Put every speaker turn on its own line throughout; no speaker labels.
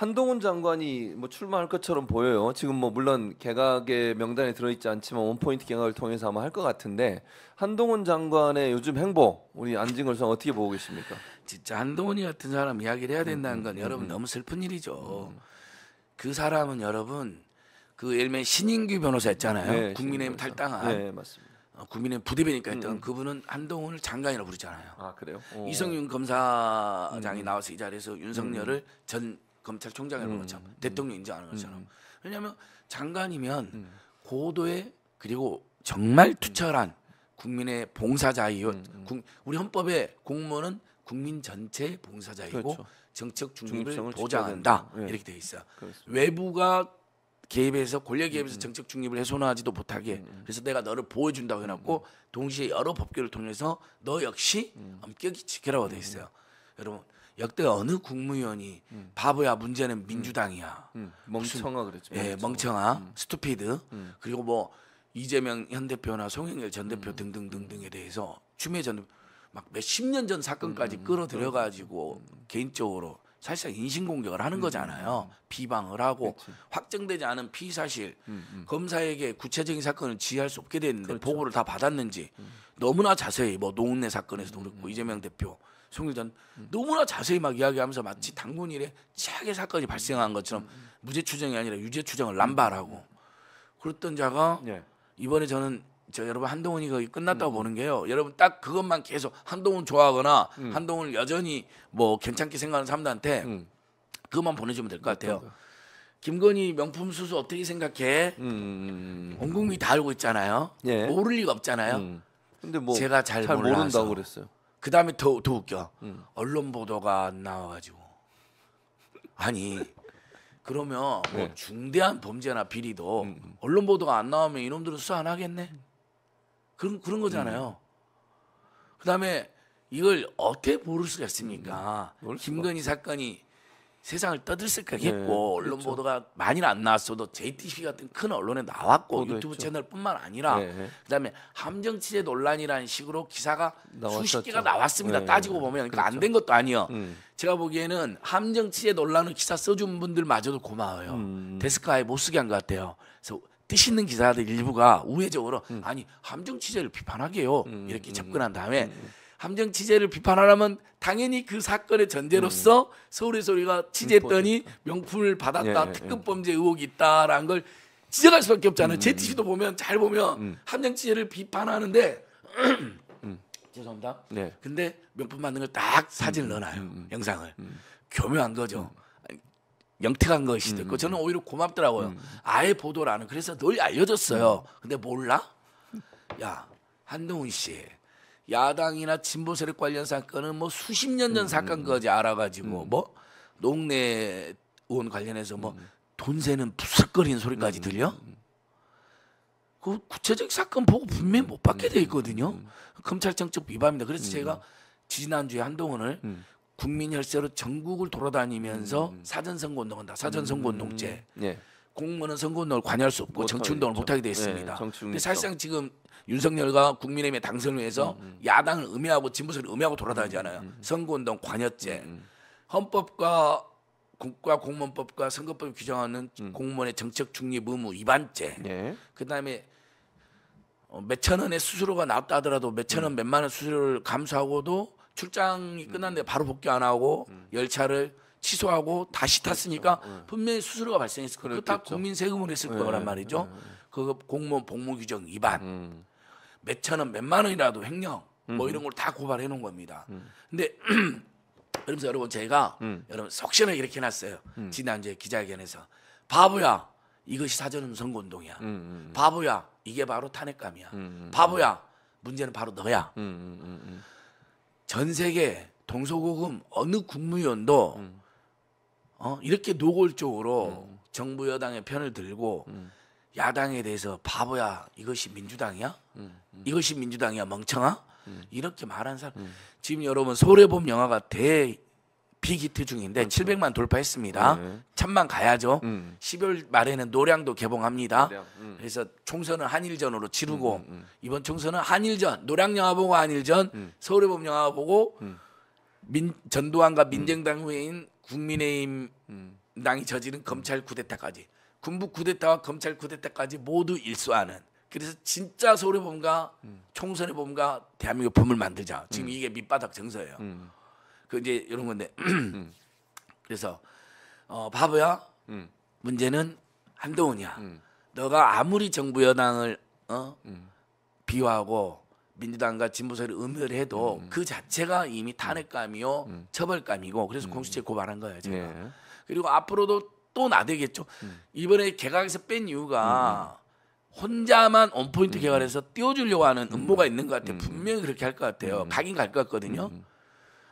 한동훈 장관이 뭐 출마할 것처럼 보여요. 지금 뭐 물론 개각의 명단에 들어있지 않지만 원포인트 개각을 통해서 아마 할 것 같은데 한동훈 장관의 요즘 행보 우리 안진걸 선 어떻게 보고 계십니까? 진짜 한동훈이 같은 사람 이야기를 해야 된다는 음, 음, 건 음, 음, 여러분 음. 너무 슬픈 일이죠. 음, 그 사람은 여러분 그 예를 신인규 변호사 했잖아요. 네, 국민의힘 탈당한. 네 맞습니다. 어, 국민의부대변인과 했던 그분은 한동훈을 장관이라고 부르잖아요. 아 그래요? 오. 이성윤 검사장이 나와서 이 자리에서 윤석열을 전 검찰총장이라는 음. 음. 것처럼 대통령 인정아는 것처럼 왜냐하면 장관이면 음. 고도의 그리고 정말 투철한 국민의 봉사자이요. 음, 우리 헌법에 공무원은 국민 전체 봉사자이고 그렇죠. 정책 중립을 보장한다 네. 예. 이렇게 돼 있어. 그렇습니다. 외부가 개입해서 권력 개입해서 음. 정책 중립을 훼손하지도 못하게 음. 그래서 내가 너를 보호해준다고 해놨고 음. 동시에 여러 법규를 통해서 너 역시 엄격히 지켜라고 돼 있어요. 여러분 역대 어느 국무위원이 음. 바보야 문제는 음. 민주당이야. 음. 멍청아 그랬죠. 예, 멍청아, 음. 스투피드. 음. 그리고 뭐 이재명 현 대표나 송영길 전 대표 음. 등등등등에 대해서 추미애 전막몇 십 년 전 사건까지 끌어들여 가지고 개인적으로 사실상 인신공격을 하는 거잖아요. 비방을 하고 그치. 확정되지 않은 피의 사실 검사에게 구체적인 사건을 지휘할 수 없게 됐는데 그렇죠. 보고를 다 받았는지 너무나 자세히 뭐 노은내 사건에서도 그렇고 이재명 대표 송일전 너무나 자세히 막 이야기하면서 마치 당군 일에 최악의 사건이 발생한 것처럼 무죄 추정이 아니라 유죄 추정을 남발하고 그랬던 자가 네. 이번에 저는 저 여러분 한동훈이 거기 끝났다고 음. 보는 게요. 여러분 딱 그것만 계속 한동훈 좋아하거나 음. 한동훈을 여전히 뭐 괜찮게 생각하는 사람들한테 음. 그것만 보내주면 될 것 같아요. 음. 김건희 명품 수수 어떻게 생각해? 음, 음, 온국민다 알고 있잖아요. 예. 모를 리가 없잖아요. 근데 뭐 제가 잘, 잘 모른다고 그랬어요. 그 다음에 더, 더 웃겨. 음. 언론 보도가 안 나와가지고. 아니, 그러면 뭐 네. 뭐 중대한 범죄나 비리도 음, 음. 언론 보도가 안 나오면 이놈들은 수사 안 하겠네? 그런, 그런 거잖아요. 음. 그 다음에 이걸 어떻게 모를 수가 있습니까? 음, 음. 김건희 사건이 세상을 떠들썩 하겠고 네, 그렇죠. 언론 그렇죠. 보도가 많이는 안 나왔어도 JTBC 같은 큰 언론에 나왔고 유튜브 했죠. 채널뿐만 아니라 네. 그다음에 함정 치제 논란이라는 식으로 기사가 나왔었죠. 수십 개가 나왔습니다. 네. 따지고 보면 그러니까 그렇죠. 안된 것도 아니요. 음. 제가 보기에는 함정 치제 논란을 기사 써준 분들마저도 고마워요. 음. 데스크에못 쓰게 한 것 같아요. 그래서 뜻 있는 기사들 일부가 우회적으로 음. 아니 함정 치제를 비판하게요 음. 이렇게 음. 접근한 다음에. 음. 함정 취재를 비판하려면 당연히 그 사건의 전제로서 음. 서울에서우리가 취재했더니 음, 명품을 받았다. 예, 예, 예, 특급 범죄 의혹이 있다라는 걸 지적할 수밖에 없잖아요. 음. JTBC도 보면 잘 보면 음. 함정 취재를 비판하는데 음. 죄송합니다. 네. 근데 명품 만는걸 딱 사진을 넣어놔요. 영상을 교묘한 거죠. 영특한 것이 됐고 저는 오히려 고맙더라고요. 아예 보도라는 그래서 널 알려줬어요. 근데 몰라? 야 한동훈 씨 야당이나 진보 세력 관련 사건은 뭐 수십 년 전사건거지 음, 음, 알아가지고 음. 뭐 농내 의원 관련해서 뭐 돈세는 부스거리는 소리까지 들려? 그 구체적 사건 보고 분명히 못 받게 돼 있거든요. 검찰청쪽 위반입니다. 그래서 제가 지난주에 한동훈을 국민혈세로 전국을 돌아다니면서 사전선거 운동한다. 사전선거 운동제. 예. 공무원 은 선거운동을 관여할 수 없고 정치 운동을 못하게 되어 네, 있습니다. 네, 근데 사실상 지금 윤석열과 국민의힘의 당선을 위해서 음, 음. 야당을 음해하고 진보세를 음해하고 돌아다니잖아요. 음, 음, 음. 선거운동 관여죄, 음, 헌법과 국가 공무원법과 선거법이 규정하는 공무원의 정책 중립 의무 위반죄. 네. 그다음에 어, 몇천 원의 수수료가 나왔다 하더라도 몇 천 원, 몇만 원 수수료를 감수하고도 출장이 끝났는데 바로 복귀 안 하고 열차를 취소하고 다시 그렇죠. 탔으니까 그렇죠. 분명히 수수료가 발생했을 거예요. 그다 국민 세금으로 했을 예. 거란 말이죠. 예. 그 공무원 복무 규정 위반, 음. 몇천 원, 몇만 원이라도 횡령 뭐 음. 이런 걸 다 고발해 놓은 겁니다. 음. 근데 그러면서 여러분 제가 여러분 속시원하게 이렇게 해놨어요. 지난주에 기자회견에서 바보야 이것이 사전 선거 운동이야. 바보야 이게 바로 탄핵감이야. 바보야 문제는 바로 너야. 전 세계 동서고금 어느 국무위원도 음. 어? 이렇게 노골적으로 음. 정부 여당의 편을 들고 음. 야당에 대해서 바보야 이것이 민주당이야 음, 음. 이것이 민주당이야 멍청아 음. 이렇게 말한 사람 음. 지금 여러분 소래봄 영화가 대 비기트 중인데 그렇죠. 700만 돌파했습니다. 네. 예. 천만 가야죠. 12월 말에는 노량도 개봉합니다. 노량, 그래서 총선은 한일전으로 치르고 이번 총선은 한일전 노량 영화 보고 한일전 서울의 봄 영화 보고 민, 전두환과 민정당 후에인 국민의힘 당이 저지른 검찰 쿠데타까지 군부 쿠데타와 검찰 쿠데타까지 모두 일소하는 그래서 진짜 서울의 봄과 총선의 봄과 대한민국 봄을 만들자 지금 음. 이게 밑바닥 정서예요 음. 그 이제 이런 건데 음. 그래서 어 바보야 음. 문제는 한동훈이야 음. 너가 아무리 정부 여당을 어 비화하고 민주당과 진보세를 음멸해도 음. 그 자체가 이미 탄핵감이요 음. 음. 처벌감이고 그래서 공수처에 고발한 거예요 제가 네. 그리고 앞으로도 또 나대겠죠 이번에 개각에서 뺀 이유가 혼자만 온포인트 개발해서 띄워주려고 하는 음모가 있는 것 같아요 분명히 그렇게 할 것 같아요 가긴 갈것 같거든요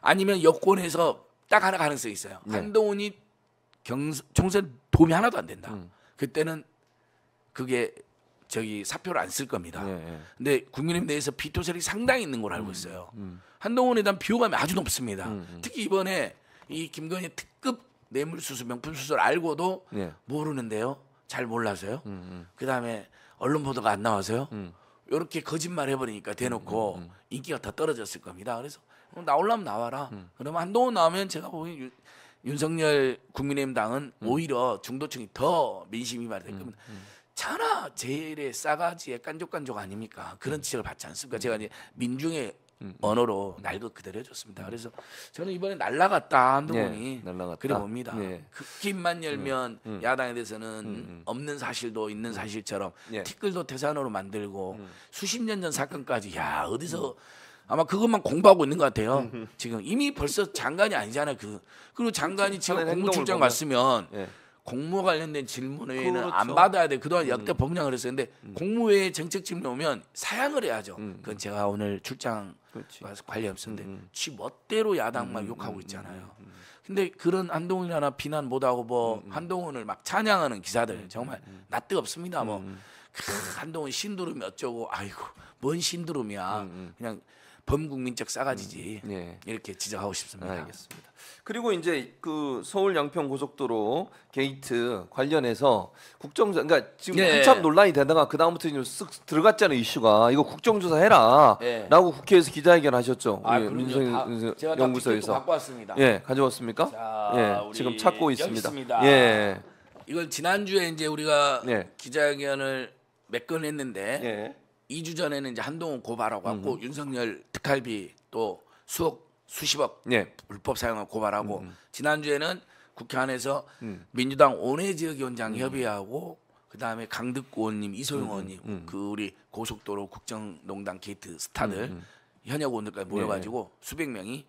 아니면 여권에서 딱 하나 가능성이 있어요 네. 한동훈이 경 총선 도움이 하나도 안 된다 그때는 그게 저기 사표를 안 쓸 겁니다. 예, 예. 근데 국민의힘 내에서 비토설이 상당히 있는 걸 알고 음, 있어요. 음, 음. 한동훈에 대한 비호감이 아주 높습니다. 음, 음. 특히 이번에 이 김건희 특급 뇌물수수 명품수수를 알고도 예. 모르는데요. 잘 몰라서요. 음, 그다음에 언론 보도가 안 나와서요. 이렇게 거짓말 해버리니까 대놓고 인기가 더 떨어졌을 겁니다. 그래서 어, 나올라면 나와라. 그러면 한동훈 나오면 제가 보기엔 윤석열 국민의힘 당은 오히려 중도층이 더 민심이 말될 겁니다. 차나 제일의 싸가지에 깐족깐족 아닙니까? 그런 음. 지적을 받지 않습니까? 음. 제가 이제 민중의 음. 언어로 날것 그대로 해줬습니다. 그래서 저는 이번에 날라갔다 한동훈이 예, 그래 봅니다. 예. 극김만 열면 음, 음. 야당에 대해서는 음, 없는 사실도 있는 사실처럼 예. 티끌도 태산으로 만들고 수십 년 전 사건까지 야 어디서 아마 그것만 공부하고 있는 것 같아요. 지금 이미 벌써 장관이 아니잖아요. 그 그리고 장관이 지금 공무출장 갔으면. 네. 공무 관련된 질문을 그렇죠. 안 받아야 돼. 그동안 역대 법령을 했었는데 음. 음. 공무회의 정책 질문 오면 사양을 해야죠. 음, 음. 그건 제가 오늘 출장 그렇지. 와서 관리 없었는데 음. 지 음. 멋대로 야당만 음. 욕하고 있잖아요. 근데 그런 한동훈이나 비난 못하고 뭐 한동훈을 막 찬양하는 기사들 정말 낯뜨 없습니다. 뭐 크, 한동훈 신두름이 어쩌고 아이고 뭔 신두름이야. 그냥 범국민적 싸가지지 음, 예. 이렇게 지적하고 싶습니다. 알겠습니다. 그리고 이제 그 서울 양평 고속도로 게이트 관련해서 국정 그러니까 지금 예. 한참 논란이 되다가 그 다음부터 이쓱 들어갔잖아요 이슈가 이거 국정조사 해라라고 네. 예. 국회에서 기자회견 하셨죠. 아, 예, 민성 연구소에서 갖고 왔습니다. 예, 가져왔습니까? 자, 예, 지금 찾고 있습니다. 예, 이건 지난 주에 이제 우리가 예. 기자회견을 몇 건 했는데. 예. 2주 전에는 이제 한동훈 고발하고 왔고 윤석열 특활비또 수억 수십억 예. 불법 사용을 고발하고 음. 지난주에는 국회 안에서 음. 민주당 온해 지역위원장 음. 협의하고 그다음에 강득구 의원님 이소영 음, 음, 의원님 그 우리 고속도로 국정농단 게이트 스타들 현역 의원들까지 예, 모여가지고 예. 수백 명이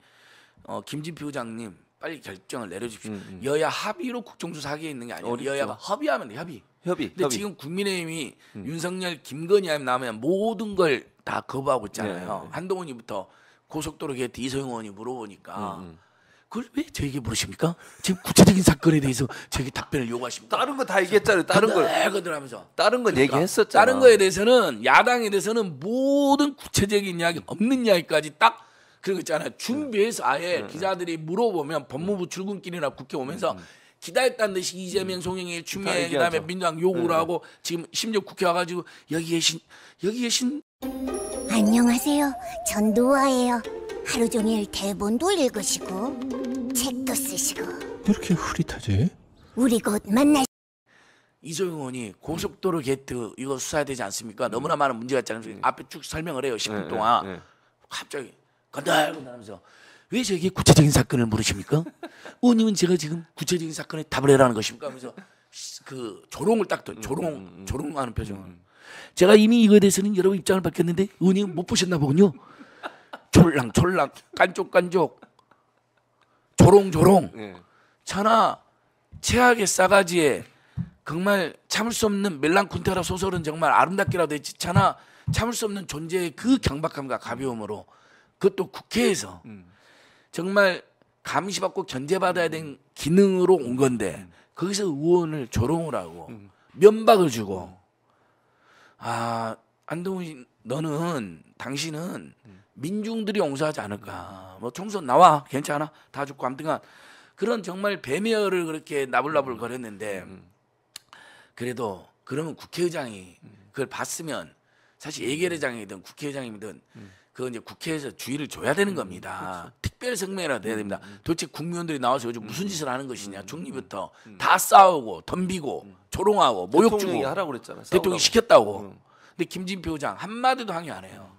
어, 김진표 의장님 빨리 결정을 내려주십시오. 여야 합의로 국정조사 하기에 있는 게 아니에요. 여야가 합의하면 돼, 합의. 협의. 근데 협의. 지금 국민의힘이 음. 윤석열, 김건희 아니면 나면 모든 걸 다 거부하고 있잖아요. 네. 네, 네. 한동훈이부터 고속도로 게이트 이소영 의원이 물어보니까 음, 음. 그걸 왜 저에게 물으십니까? 지금 구체적인 사건에 대해서 저에게 답변을 요구하십니까? 다른 거 다 얘기했잖아요. 다른 걸. 그들 하면서. 다른 거 그러니까 얘기했었죠 다른 거에 대해서는 야당에 대해서는 모든 구체적인 이야기 없는 이야기까지 딱 그런 거 있잖아요. 준비해서 아예 네. 기자들이 물어보면 법무부 출근길이나 국회 오면서 네. 기다렸다는 듯이 이재명, 음. 송영일, 추미애 그다음에 민주당 욕을 네. 하고 지금 심지어 국회 와가지고 여기 계신 여기 계신 안녕하세요 전도화예요 하루 종일 대본도 읽으시고 책도 쓰시고 이렇게 흐릿하지? 우리 곧 만날 이소영 의원이 고속도로 게이트 이거 수사해야 되지 않습니까? 너무나 많은 문제가 있잖아요. 음. 앞에 쭉 설명을 해요. 10분 동안 갑자기 건달건달하면서 왜 저에게 구체적인 사건을 물으십니까? 의원님은 제가 지금 구체적인 사건에 답을 해라는 것입니까? 하면서 그 조롱을 딱 둬, 조롱, 음, 음, 음. 조롱하는 표정을. 제가 이미 이거에 대해서는 여러 입장을 밝혔는데 의원님 못 보셨나 보군요. 촐랑촐랑, 깐족깐족, 조롱조롱. 예. 차나 최악의 싸가지에 정말 참을 수 없는 멜랑콘테라 소설은 정말 아름답게라도 했지 차나 참을 수 없는 존재의 그 경박함과 가벼움으로 그것도 국회에서 음. 정말 감시받고 견제받아야 된 기능으로 온 건데 거기서 의원을 조롱을 하고 음. 면박을 주고 아 안동훈 너는 당신은 음. 민중들이 용서하지 않을까 뭐 총선 나와 괜찮아 다 죽고 아무튼간 그런 정말 배매을 그렇게 나불나불 음. 거렸는데 그래도 그러면 국회의장이 그걸 봤으면 사실 예결의장이든 국회의장이든 음. 그건 이제 국회에서 주의를 줘야 되는 음, 겁니다. 그렇죠. 특별 성명이라 돼야 됩니다. 음, 음. 도대체 국민들이 나와서 요즘 무슨 짓을 하는 것이냐. 중립부터 다 싸우고 덤비고 조롱하고 모욕 주고 하라고 그랬잖아. 대통령이 시켰다고. 근데 김진표 의장 한마디도 항의 안 해요.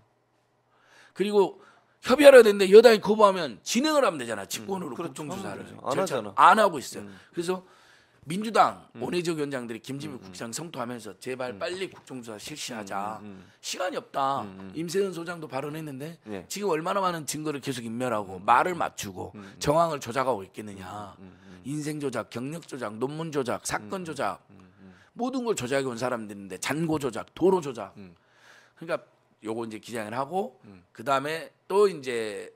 그리고 협의하려 되는데 여당이 거부하면 진행을 하면 되잖아. 직권으로 음, 그렇죠. 국정조사를. 안 하잖아. 안 하고 있어요. 그래서 민주당 음. 원내적 위원장들이 김지민 음. 음. 국장 성토하면서 제발 음. 빨리 국정조사 실시하자. 음, 음, 시간이 없다. 임세은 소장도 발언했는데 예. 지금 얼마나 많은 증거를 계속 인멸하고 말을 맞추고 정황을 조작하고 있겠느냐. 인생 조작, 경력 조작, 논문 조작, 사건 조작 모든 걸 조작해 온 사람들인데 잔고 조작, 도로 조작. 그러니까 요거 이제 기장을 하고 그 다음에 또 이제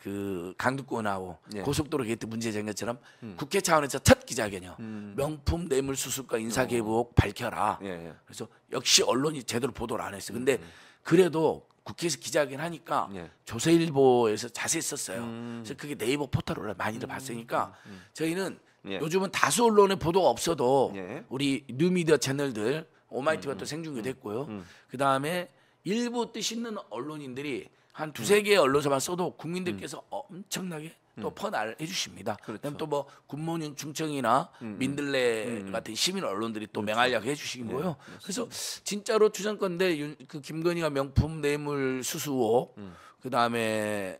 그강두권하고 예. 고속도로 게이트 문제 쟁것처럼 음. 국회 차원에서 첫 기자회견이요. 음. 명품 뇌물 수수과 인사 개획 어. 밝혀라. 예, 예. 그래서 역시 언론이 제대로 보도를 안 했어요. 근데 음. 음. 그래도 국회에서 기자회견 하니까 예. 조세일보에서 자세히 썼어요. 음. 그래서 그게 네이버 포털로 많이들 음, 봤으니까 저희는 예. 요즘은 다수 언론의 보도가 없어도 예. 우리 뉴미디어 채널들 오마이티가 또 생중계됐고요. 그 다음에 일부 뜻 있는 언론인들이 한 두세 음. 개의 언론사만 써도 국민들께서 음. 엄청나게 또 음. 퍼날 해주십니다. 그렇죠. 또뭐 굿모닝 중청이나 음, 민들레 음, 같은 시민 언론들이 또 그렇죠. 맹활약 해주시고요. 네, 그래서 진짜로 추정건데 그 김건희가 명품 뇌물 수수호 음. 그 다음에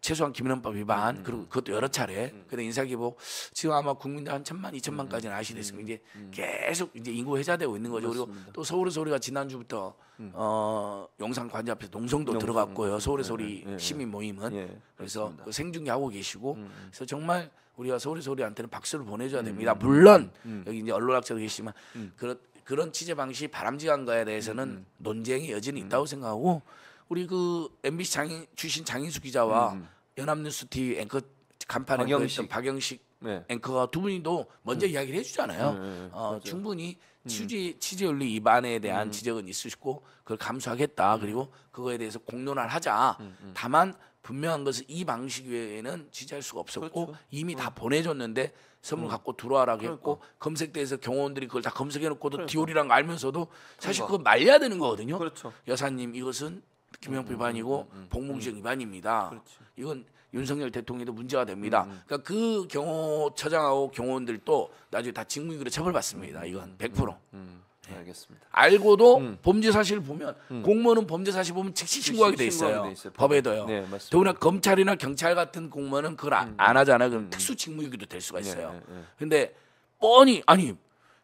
최소한 김영란법 위반 음, 음. 그리고 그것도 여러 차례 그다데 음. 인사기복 지금 아마 국민들 한 천만 이천만까지는 아시겠습니다 이제 계속 이제 인구 회자되고 있는 거죠 맞습니다. 그리고 또 서울의 소리가 지난주부터 어 용산 관제 앞에서 농성도 농성. 들어갔고요 서울의 네, 소리 네, 시민 모임은 네, 그래서 그 생중계 하고 계시고 그래서 정말 우리가 서울의 소리한테는 박수를 보내줘야 됩니다 물론 여기 이제 언론학자도 계시지만 그런 그런 취재 방식 이 바람직한가에 대해서는 논쟁의 여지는 있다고 생각하고 우리 그 MBC 장인, 주신 장인수 기자와 음. 음. 연합뉴스 TV 앵커 간판에 그 박영식, 박영식 네. 앵커가 두 분이도 먼저 음. 이야기를 해주잖아요. 네, 네, 네. 어, 맞아요. 충분히 음. 취지 취재윤리 위반에 대한 음. 지적은 있으시고 그걸 감수하겠다. 음. 그리고 그거에 대해서 공론화를 하자. 다만 분명한 것은 이 방식 외에는 지지할 수가 없었고 그렇죠. 이미 어. 다 보내줬는데 선물 음. 갖고 들어와라고 그러니까. 했고 검색대에서 경호원들이 그걸 다 검색해놓고도 그러니까. 디올이란 거 알면서도 사실 그러니까. 그거 말려야 되는 거거든요. 그렇죠. 여사님 이것은 김영표 음, 음, 위반이고 음, 복무규정 위반입니다. 그렇지. 이건 윤석열 대통령도 문제가 됩니다. 그러니까 그 경호처장하고 경호원들도 나중에 다직무유기로 처벌받습니다. 이건 100%. 음. 네. 알겠습니다. 알고도 음. 범죄 사실을 보면 음. 공무원은 범죄 사실 보면 즉시 신고하게 돼 있어요. 돼 있어요. 법에도요. 네, 더구나 검찰이나 경찰 같은 공무원은 그걸 음. 안 하잖아요. 그럼 특수 직무유기도 될 수가 네, 있어요. 네, 네, 근데 뻔히 아니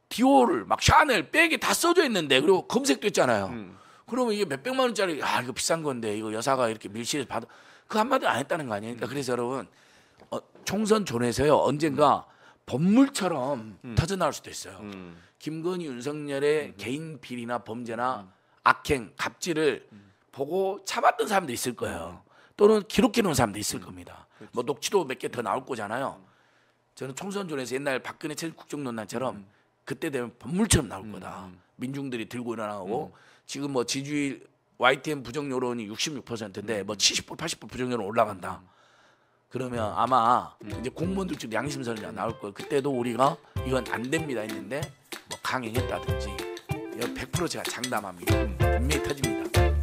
디오를 막 샤넬 백에 다 써져 있는데 그리고 검색됐잖아요. 그러면 이게 몇백만 원짜리 아 이거 비싼 건데 이거 여사가 이렇게 밀실에서 받아 그 한마디 안 했다는 거 아니에요? 그러니까 그래서 여러분 어, 총선 존에서요 언젠가 법물처럼 음. 터져 나올 수도 있어요. 음. 김건희 윤석열의 음. 개인 비리나 범죄나 음. 악행 갑질을 음. 보고 참았던 사람도 있을 거예요. 또는 기록해 놓은 사람도 있을 음. 겁니다. 그렇지. 뭐 녹취도 몇 개 더 나올 거잖아요. 저는 총선 존에서 옛날 박근혜 체육 국정논란처럼 그때 되면 법물처럼 나올 거다. 민중들이 들고 일어나고 지금 뭐 지지율 YTN 부정 여론이 66%인데 뭐70% 80% 부정 여론 올라간다. 그러면 음. 아마 음. 이제 공무원들 중 양심 선언이 나올 거예요. 그때도 우리가 이건 안 됩니다 했는데 뭐 강행했다든지 이건 100% 제가 장담합니다. 분명히 터집니다.